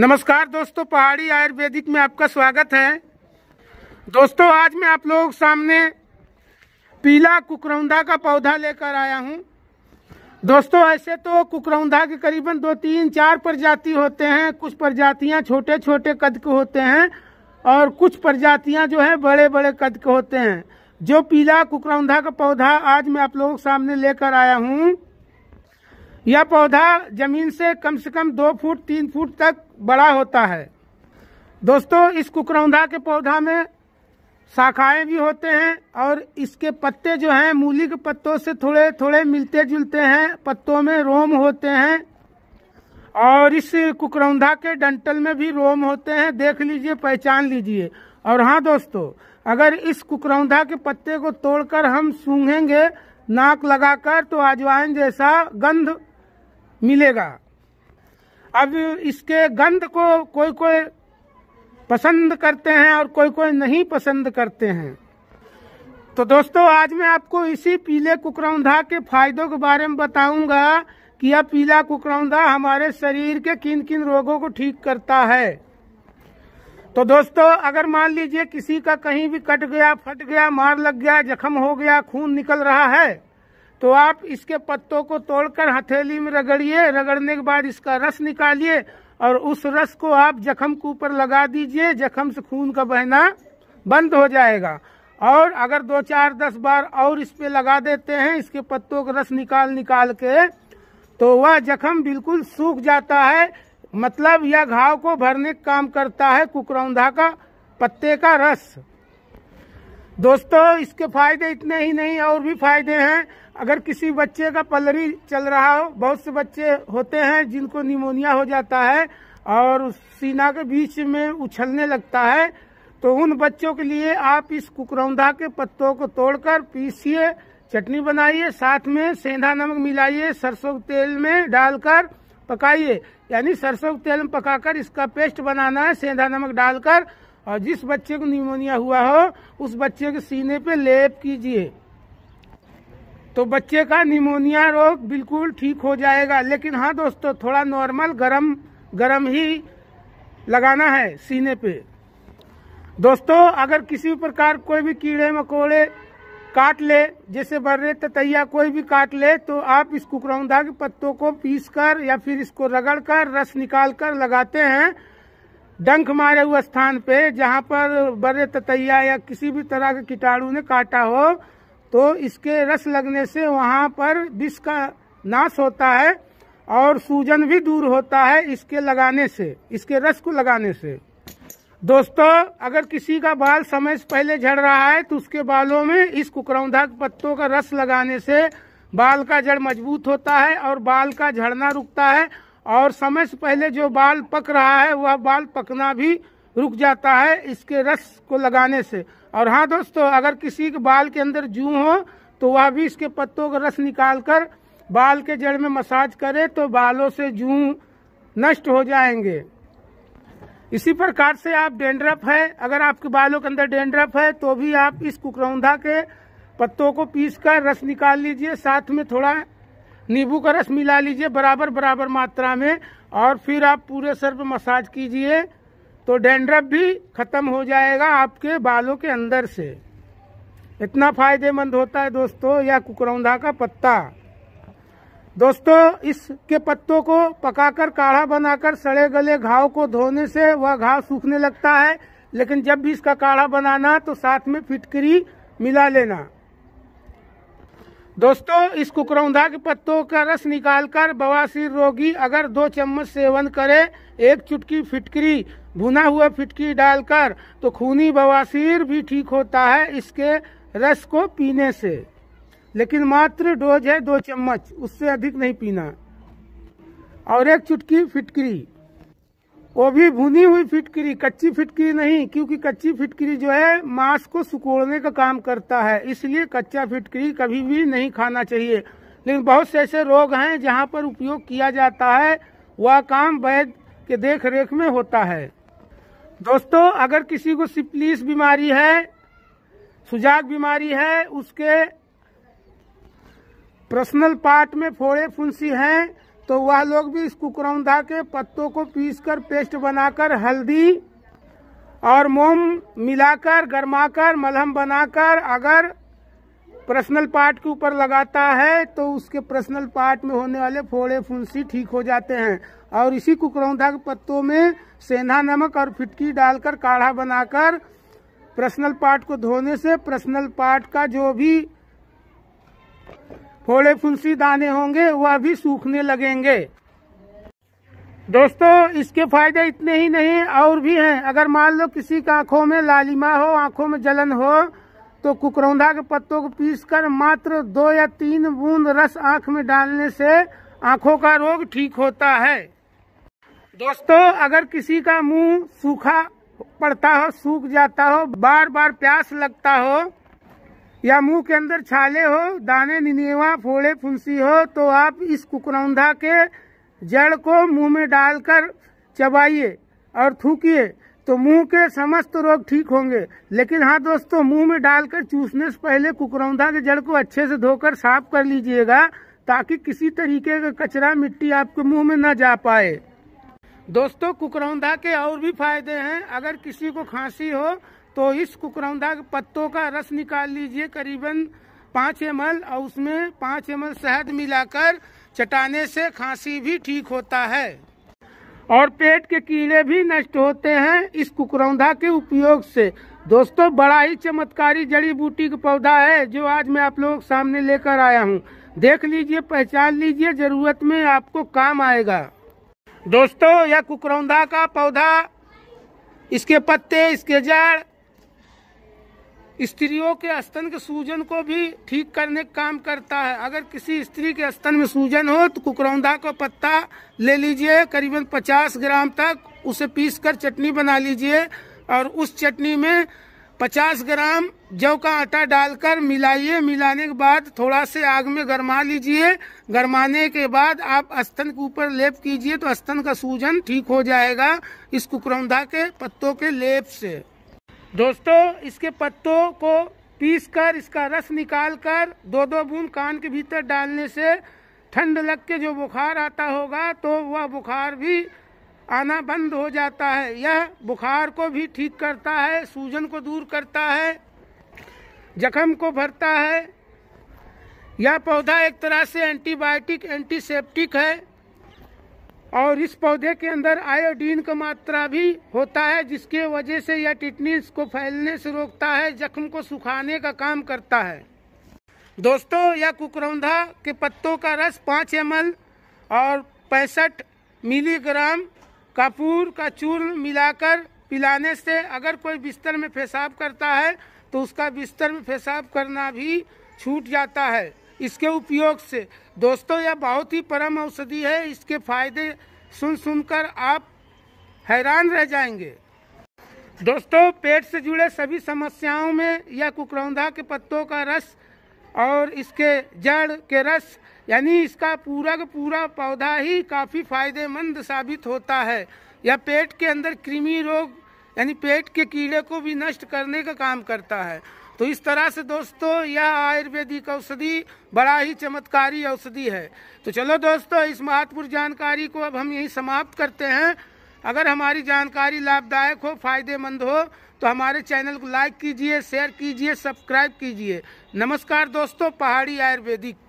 नमस्कार दोस्तों पहाड़ी आयुर्वेदिक में आपका स्वागत है दोस्तों आज मैं आप लोगों के सामने पीला कुकरौंदा का पौधा लेकर आया हूं दोस्तों ऐसे तो कुकरौंदा के करीबन दो तीन चार प्रजाति होते हैं कुछ प्रजातियां छोटे छोटे कद के होते हैं और कुछ प्रजातियां जो हैं बड़े बड़े कद के होते हैं जो पीला कुकरौंदा का पौधा आज मैं आप लोगों के सामने लेकर आया हूँ यह पौधा जमीन से कम से कम दो फुट तीन फुट तक बड़ा होता है दोस्तों इस कुकरौंधा के पौधा में शाखाएं भी होते हैं और इसके पत्ते जो हैं मूली के पत्तों से थोड़े थोड़े मिलते जुलते हैं पत्तों में रोम होते हैं और इस कुकरौंधा के डंटल में भी रोम होते हैं देख लीजिए पहचान लीजिए और हाँ दोस्तों अगर इस कुकरौंधा के पत्ते को तोड़कर हम सूंघेंगे नाक लगाकर तो अजवाइन जैसा गंध मिलेगा अब इसके गंध को कोई कोई पसंद करते हैं और कोई कोई नहीं पसंद करते हैं तो दोस्तों आज मैं आपको इसी पीले कुकरौंधा के फायदों के बारे में बताऊंगा कि यह पीला कुकरौंधा हमारे शरीर के किन किन रोगों को ठीक करता है तो दोस्तों अगर मान लीजिए किसी का कहीं भी कट गया फट गया मार लग गया जख्म हो गया खून निकल रहा है तो आप इसके पत्तों को तोड़कर हथेली में रगड़िए रगड़ने के बाद इसका रस निकालिए और उस रस को आप जख्म के ऊपर लगा दीजिए जख्म से खून का बहना बंद हो जाएगा और अगर दो चार दस बार और इस पे लगा देते हैं इसके पत्तों का रस निकाल निकाल के तो वह जख्म बिल्कुल सूख जाता है मतलब यह घाव को भरने का काम करता है कुकरौंधा का पत्ते का रस दोस्तों इसके फायदे इतने ही नहीं और भी फायदे हैं अगर किसी बच्चे का पलरी चल रहा हो बहुत से बच्चे होते हैं जिनको निमोनिया हो जाता है और सीना के बीच में उछलने लगता है तो उन बच्चों के लिए आप इस कुकरौंधा के पत्तों को तोड़कर पीसिए चटनी बनाइए साथ में सेंधा नमक मिलाइए सरसों के तेल में डालकर पकाइए यानी सरसों के तेल में पकाकर इसका पेस्ट बनाना है सेंधा नमक डालकर और जिस बच्चे को निमोनिया हुआ हो उस बच्चे के सीने पे लेप कीजिए तो बच्चे का निमोनिया रोग बिल्कुल ठीक हो जाएगा लेकिन हाँ दोस्तों थोड़ा नॉर्मल गरम गरम ही लगाना है सीने पे दोस्तों अगर किसी प्रकार कोई भी कीड़े मकोड़े काट ले जैसे बर्रे ततैया कोई भी काट ले तो आप इस कुकरौंदा के पत्तों को पीस कर या फिर इसको रगड़ कर रस निकाल कर लगाते हैं डंख मारे हुए स्थान पे जहाँ पर बड़े ततैया या किसी भी तरह के कीटाणु ने काटा हो तो इसके रस लगने से वहाँ पर विष का नाश होता है और सूजन भी दूर होता है इसके लगाने से इसके रस को लगाने से दोस्तों अगर किसी का बाल समय से पहले झड़ रहा है तो उसके बालों में इस कुकरौंधा के पत्तों का रस लगाने से बाल का जड़ मजबूत होता है और बाल का झड़ना रुकता है और समय से पहले जो बाल पक रहा है वह बाल पकना भी रुक जाता है इसके रस को लगाने से और हाँ दोस्तों अगर किसी के बाल के अंदर जू हो तो वह भी इसके पत्तों का रस निकाल कर बाल के जड़ में मसाज करे तो बालों से जू नष्ट हो जाएंगे इसी प्रकार से आप डेंड्रफ है अगर आपके बालों के अंदर डेंड्रफ है तो भी आप इस कुकरौंधा के पत्तों को पीस कर रस निकाल लीजिए साथ में थोड़ा नींबू का रस मिला लीजिए बराबर बराबर मात्रा में और फिर आप पूरे सर पर मसाज कीजिए तो डेंड्रप भी खत्म हो जाएगा आपके बालों के अंदर से इतना फायदेमंद होता है दोस्तों या कुकरौंधा का पत्ता दोस्तों इसके पत्तों को पकाकर काढ़ा बनाकर सड़े गले घाव को धोने से वह घाव सूखने लगता है लेकिन जब भी इसका काढ़ा बनाना तो साथ में फिटकरी मिला लेना दोस्तों इस कुकरौंधा के पत्तों का रस निकालकर बवासीर रोगी अगर दो चम्मच सेवन करे एक चुटकी फिटकरी भुना हुआ फिटकी डालकर तो खूनी बवासीर भी ठीक होता है इसके रस को पीने से लेकिन मात्र डोज है दो चम्मच उससे अधिक नहीं पीना और एक चुटकी फिटकरी वो भी भुनी हुई फिटकरी कच्ची फिटकरी नहीं क्योंकि कच्ची फिटकरी जो है मांस को सुकोड़ने का काम करता है इसलिए कच्चा फिटकरी कभी भी नहीं खाना चाहिए लेकिन बहुत से ऐसे रोग हैं जहाँ पर उपयोग किया जाता है वह काम वैद्य के देख रेख में होता है दोस्तों अगर किसी को सिप्लिस बीमारी है सुजाक बीमारी है उसके पर्सनल पार्ट में फोड़े फुंसी हैं तो वह लोग भी इस कुकरौंधा के पत्तों को पीसकर पेस्ट बनाकर हल्दी और मोम मिलाकर गरमाकर मलहम बनाकर अगर पर्सनल पार्ट के ऊपर लगाता है तो उसके पर्सनल पार्ट में होने वाले फोड़े फुंसी ठीक हो जाते हैं और इसी कुकरौंधा के पत्तों में सेंधा नमक और फिटकी डालकर काढ़ा बनाकर पर्सनल पार्ट को धोने से पर्सनल पार्ट का जो भी फोड़े फुंसी दाने होंगे वह भी सूखने लगेंगे दोस्तों इसके फायदे इतने ही नहीं और भी हैं अगर मान लो किसी का आंखों में लालिमा हो आंखों में जलन हो तो कुकरौंधा के पत्तों को पीसकर मात्र दो या तीन बूंद रस आंख में डालने से आंखों का रोग ठीक होता है दोस्तों अगर किसी का मुंह सूखा पड़ता हो सूख जाता हो बार बार प्यास लगता हो या मुंह के अंदर छाले हो दाने निनेवा फोड़े फुंसी हो तो आप इस कुकरौंधा के जड़ को मुंह में डालकर चबाइए और थूकिए तो मुंह के समस्त रोग ठीक होंगे लेकिन हाँ दोस्तों मुंह में डालकर चूसने से पहले कुकरौंधा के जड़ को अच्छे से धोकर साफ कर लीजिएगा ताकि किसी तरीके का कचरा मिट्टी आपके मुंह में ना जा पाए दोस्तों कुकरौंधा के और भी फायदे हैं अगर किसी को खांसी हो तो इस कुकरौंदा के पत्तों का रस निकाल लीजिए करीबन पाँच एम और उसमें पाँच एम शहद मिलाकर चटाने से खांसी भी ठीक होता है और पेट के कीड़े भी नष्ट होते हैं इस कुकरौंदा के उपयोग से दोस्तों बड़ा ही चमत्कारी जड़ी बूटी का पौधा है जो आज मैं आप लोगों के सामने लेकर आया हूँ देख लीजिए पहचान लीजिए जरूरत में आपको काम आएगा दोस्तों यह कुकरौंदा का पौधा इसके पत्ते इसके जड़ स्त्रियों के स्तन के सूजन को भी ठीक करने का काम करता है अगर किसी स्त्री के स्तन में सूजन हो तो कुकरौंदा का पत्ता ले लीजिए करीबन 50 ग्राम तक उसे पीस कर चटनी बना लीजिए और उस चटनी में 50 ग्राम जव का आटा डालकर मिलाइए मिलाने के बाद थोड़ा से आग में गरमा लीजिए गरमाने के बाद आप स्तन के ऊपर लेप कीजिए तो स्तन का सूजन ठीक हो जाएगा इस कुकरौंदा के पत्तों के लेप से दोस्तों इसके पत्तों को पीसकर इसका रस निकालकर दो दो बूंद कान के भीतर डालने से ठंड लग के जो बुखार आता होगा तो वह बुखार भी आना बंद हो जाता है यह बुखार को भी ठीक करता है सूजन को दूर करता है जख्म को भरता है यह पौधा एक तरह से एंटीबायोटिक एंटीसेप्टिक है और इस पौधे के अंदर आयोडीन का मात्रा भी होता है जिसके वजह से यह टिटनीस को फैलने से रोकता है जख्म को सुखाने का काम करता है दोस्तों यह कुकरौंधा के पत्तों का रस पाँच एम और पैंसठ मिलीग्राम कपूर का चूर्ण मिलाकर पिलाने से अगर कोई बिस्तर में पेशाब करता है तो उसका बिस्तर में पेशाब करना भी छूट जाता है इसके उपयोग से दोस्तों यह बहुत ही परम औषधि है इसके फायदे सुन सुनकर आप हैरान रह जाएंगे दोस्तों पेट से जुड़े सभी समस्याओं में यह कुकरौंधा के पत्तों का रस और इसके जड़ के रस यानी इसका पूरा का पूरा पौधा ही काफ़ी फायदेमंद साबित होता है यह पेट के अंदर कृमि रोग यानी पेट के कीड़े को भी नष्ट करने का काम करता है तो इस तरह से दोस्तों यह आयुर्वेदिक औषधि बड़ा ही चमत्कारी औषधि है तो चलो दोस्तों इस महत्वपूर्ण जानकारी को अब हम यही समाप्त करते हैं अगर हमारी जानकारी लाभदायक हो फायदेमंद हो तो हमारे चैनल को लाइक कीजिए शेयर कीजिए सब्सक्राइब कीजिए नमस्कार दोस्तों पहाड़ी आयुर्वेदिक